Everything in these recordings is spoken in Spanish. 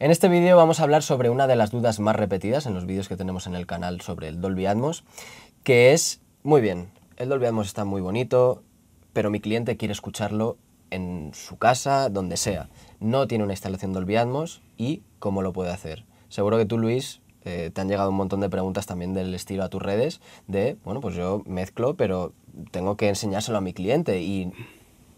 En este vídeo vamos a hablar sobre una de las dudas más repetidas en los vídeos que tenemos en el canal sobre el Dolby Atmos, que es, muy bien, el Dolby Atmos está muy bonito, pero mi cliente quiere escucharlo en su casa, donde sea. No tiene una instalación Dolby Atmos y cómo lo puede hacer. Seguro que tú, Luis, eh, te han llegado un montón de preguntas también del estilo a tus redes de, bueno, pues yo mezclo, pero tengo que enseñárselo a mi cliente y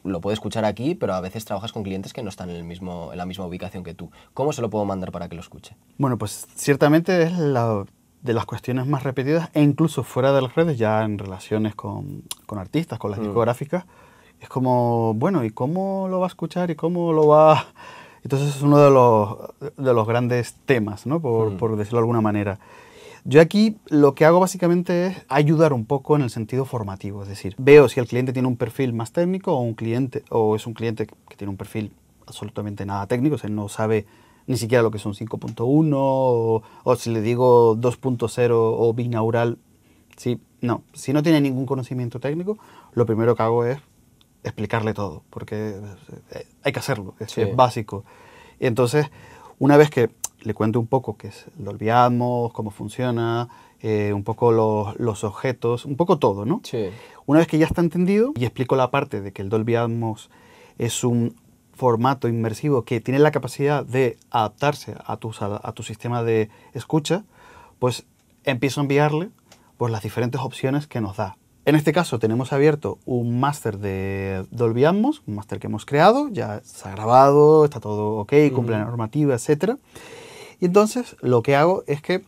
lo puede escuchar aquí, pero a veces trabajas con clientes que no están en, el mismo, en la misma ubicación que tú. ¿Cómo se lo puedo mandar para que lo escuche? Bueno, pues ciertamente es la de las cuestiones más repetidas e incluso fuera de las redes, ya en relaciones con, con artistas, con las mm. discográficas, es como, bueno, ¿y cómo lo va a escuchar y cómo lo va...? Entonces es uno de los, de los grandes temas, ¿no? por, mm. por decirlo de alguna manera. Yo aquí lo que hago básicamente es ayudar un poco en el sentido formativo, es decir, veo si el cliente tiene un perfil más técnico o un cliente o es un cliente que tiene un perfil absolutamente nada técnico, o sea, no sabe ni siquiera lo que son 5.1 o, si le digo 2.0 o binaural, sí, no, si no tiene ningún conocimiento técnico, lo primero que hago es explicarle todo, porque eh, hay que hacerlo, es, básico. Y Entonces, una vez que le cuento un poco qué es Dolby Atmos, cómo funciona, eh, un poco los, objetos, un poco todo, ¿no? Una vez que ya está entendido y explico la parte de que el Dolby Atmos es un formato inmersivo que tiene la capacidad de adaptarse a, a, tu sistema de escucha, pues empiezo a enviarle pues, las diferentes opciones que nos da. En este caso tenemos abierto un máster de Dolby Atmos, un máster que hemos creado, ya se ha grabado, está todo ok, cumple la mm. normativa, etcétera. Y entonces lo que hago es que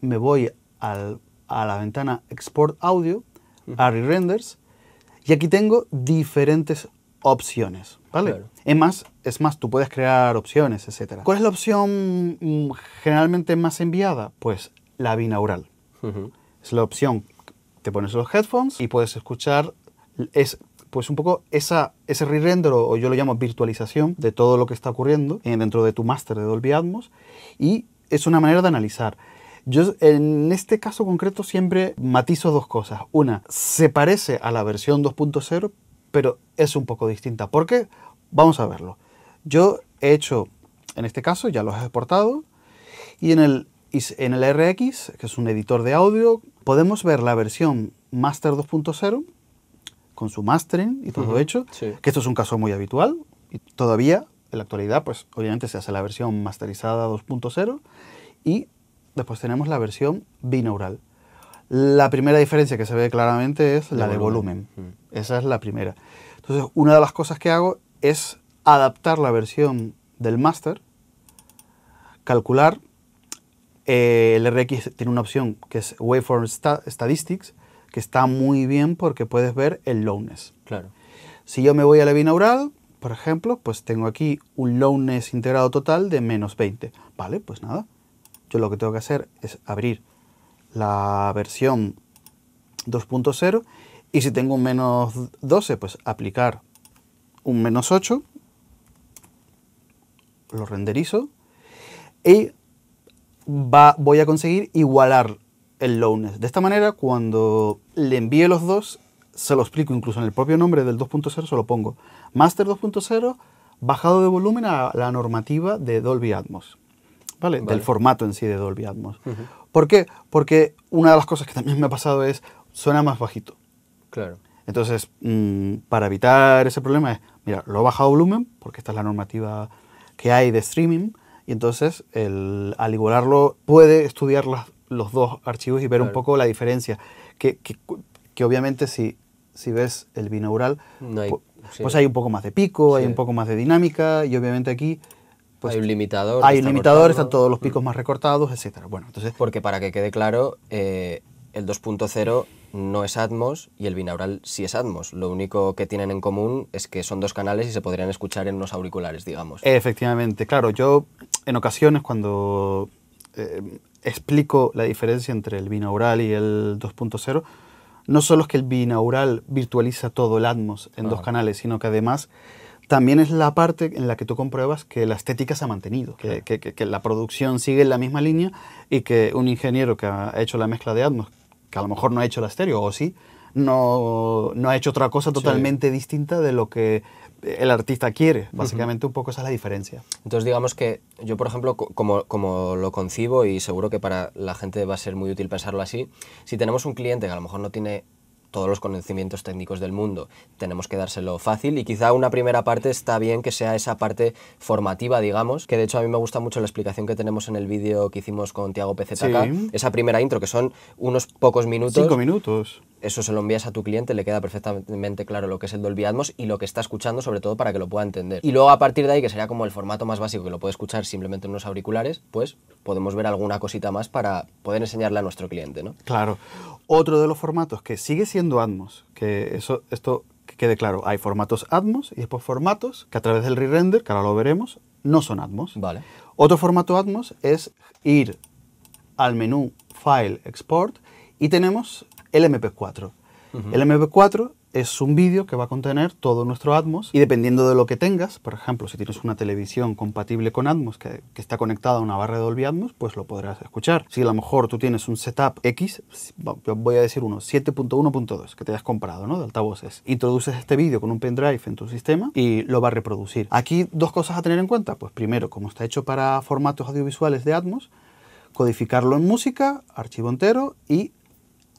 me voy a la ventana Export Audio, a renders y aquí tengo diferentes opciones, Es, más, es más, tú puedes crear opciones, etc. ¿Cuál es la opción mm, generalmente más enviada? Pues la binaural. Es la opción, te pones los headphones y puedes escuchar, es pues un poco esa, ese re-render, o yo lo llamo virtualización, de todo lo que está ocurriendo dentro de tu máster de Dolby Atmos, y es una manera de analizar. Yo en este caso concreto siempre matizo dos cosas. Una, se parece a la versión 2.0, pero es un poco distinta. ¿Por qué? Vamos a verlo. Yo he hecho, en este caso, ya los he exportado, y en el, en el RX, que es un editor de audio, podemos ver la versión Master 2.0 con su mastering y todo hecho, que esto es un caso muy habitual y todavía en la actualidad pues obviamente se hace la versión masterizada 2.0 y después tenemos la versión binaural. La primera diferencia que se ve claramente es la, de volumen. Mm. Esa es la primera. Entonces, una de las cosas que hago es adaptar la versión del master, calcular. Eh, el RX tiene una opción que es Waveform Statistics, que está muy bien porque puedes ver el lowness. Claro. Si yo me voy a la binaural, por ejemplo, pues tengo aquí un lowness integrado total de menos 20. Vale, pues nada. Yo lo que tengo que hacer es abrir la versión 2.0 y si tengo un menos 12, pues aplicar un menos 8, lo renderizo y voy a conseguir igualar el De esta manera, cuando le envíe los dos, se lo explico incluso en el propio nombre del 2.0, se lo pongo. Master 2.0, bajado de volumen a la normativa de Dolby Atmos. ¿Vale? Del formato en sí de Dolby Atmos. ¿Por qué? Porque una de las cosas que también me ha pasado es, suena más bajito. Claro. Entonces, mm, para evitar ese problema es, mira, lo he bajado volumen, porque esta es la normativa que hay de streaming, y entonces el, al igualarlo puede estudiar las, los dos archivos y ver un poco la diferencia. Que, obviamente si, si, ves el binaural, pues hay un poco más de pico, hay un poco más de dinámica y obviamente aquí... Pues, hay un limitador. Hay limitadores están todos los picos mm. más recortados, etc. Bueno, entonces... Porque para que quede claro, eh, el 2.0 no es Atmos y el binaural sí es Atmos. Lo único que tienen en común es que son dos canales y se podrían escuchar en unos auriculares, digamos. Efectivamente, claro. Yo en ocasiones cuando eh, explico la diferencia entre el binaural y el 2.0, no solo es que el binaural virtualiza todo el Atmos en dos canales, sino que además también es la parte en la que tú compruebas que la estética se ha mantenido, que, que, la producción sigue en la misma línea y que un ingeniero que ha hecho la mezcla de Atmos, que a lo mejor no ha hecho la estéreo, o sí, no, ha hecho otra cosa totalmente distinta de lo que eh, el artista quiere. Básicamente un poco esa es la diferencia. Entonces digamos que yo, por ejemplo, como, lo concibo y seguro que para la gente va a ser muy útil pensarlo así, si tenemos un cliente que a lo mejor no tiene todos los conocimientos técnicos del mundo. Tenemos que dárselo fácil y quizá una primera parte está bien que sea esa parte formativa, digamos, que de hecho a mí me gusta mucho la explicación que tenemos en el vídeo que hicimos con Tiago PZK, esa primera intro, que son unos pocos minutos. Cinco minutos eso se lo envías a tu cliente, le queda perfectamente claro lo que es el Dolby Atmos y lo que está escuchando, sobre todo para que lo pueda entender. Y luego a partir de ahí, que sería como el formato más básico, que lo puede escuchar simplemente en unos auriculares, pues podemos ver alguna cosita más para poder enseñarle a nuestro cliente, ¿no? Claro. Otro de los formatos que sigue siendo Atmos, que eso, esto quede claro, hay formatos Atmos y después formatos que a través del re-render, que ahora lo veremos, no son Atmos. Vale. Otro formato Atmos es ir al menú File Export y tenemos el MP4. El MP4 es un vídeo que va a contener todo nuestro Atmos y dependiendo de lo que tengas, por ejemplo, si tienes una televisión compatible con Atmos que, está conectada a una barra de Dolby Atmos, pues lo podrás escuchar. Si a lo mejor tú tienes un setup X, voy a decir uno, 7.1.2 que te hayas comprado, ¿no? De altavoces, introduces este vídeo con un pendrive en tu sistema y lo va a reproducir. Aquí dos cosas a tener en cuenta. Pues primero, como está hecho para formatos audiovisuales de Atmos, codificarlo en música, archivo entero y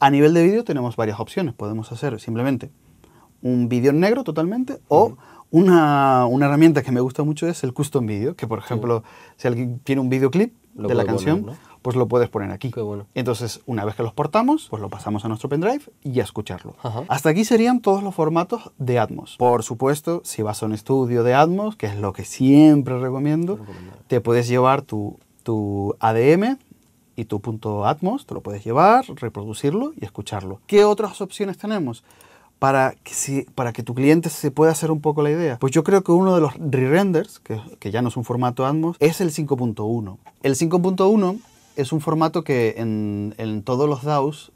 a nivel de vídeo tenemos varias opciones. Podemos hacer simplemente un vídeo negro totalmente o una, herramienta que me gusta mucho es el custom video, que por ejemplo, si alguien tiene un videoclip de la canción, pues lo puedes poner aquí. Qué bueno. Entonces, una vez que los portamos, pues lo pasamos a nuestro pendrive y a escucharlo. Hasta aquí serían todos los formatos de Atmos. Por supuesto, si vas a un estudio de Atmos, que es lo que siempre recomiendo, te puedes llevar tu, tu ADM, y tu punto Atmos, te lo puedes llevar, reproducirlo y escucharlo. ¿Qué otras opciones tenemos? Para que, para que tu cliente se pueda hacer un poco la idea. Pues yo creo que uno de los re-renders, que, ya no es un formato Atmos, es el 5.1. El 5.1 es un formato que en, en todos los DAOs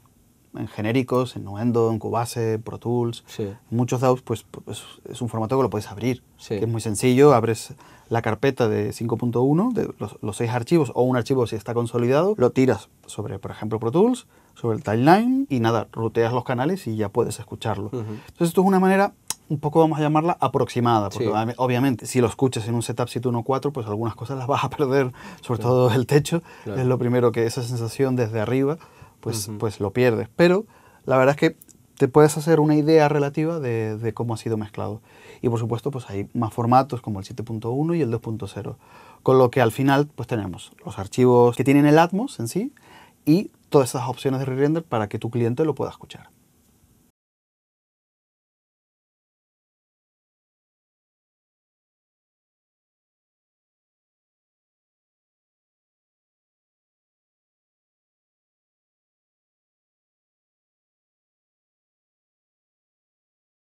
en genéricos, en Nuendo, en Cubase, Pro Tools, muchos DAOs, pues, pues, es un formato que lo puedes abrir, es muy sencillo, abres la carpeta de 5.1, de los, seis archivos, o un archivo si está consolidado, lo tiras sobre, por ejemplo, Pro Tools, sobre el timeline, y nada, ruteas los canales y ya puedes escucharlo. Entonces esto es una manera un poco vamos a llamarla aproximada, porque obviamente si lo escuchas en un setup 714, pues algunas cosas las vas a perder, sobre todo el techo, es lo primero que esa sensación desde arriba, pues, pues, lo pierdes. Pero la verdad es que te puedes hacer una idea relativa de, de cómo ha sido mezclado. Y por supuesto, pues hay más formatos como el 7.1 y el 2.0. Con lo que al final, pues tenemos los archivos que tienen el Atmos en sí y todas esas opciones de re-render para que tu cliente lo pueda escuchar.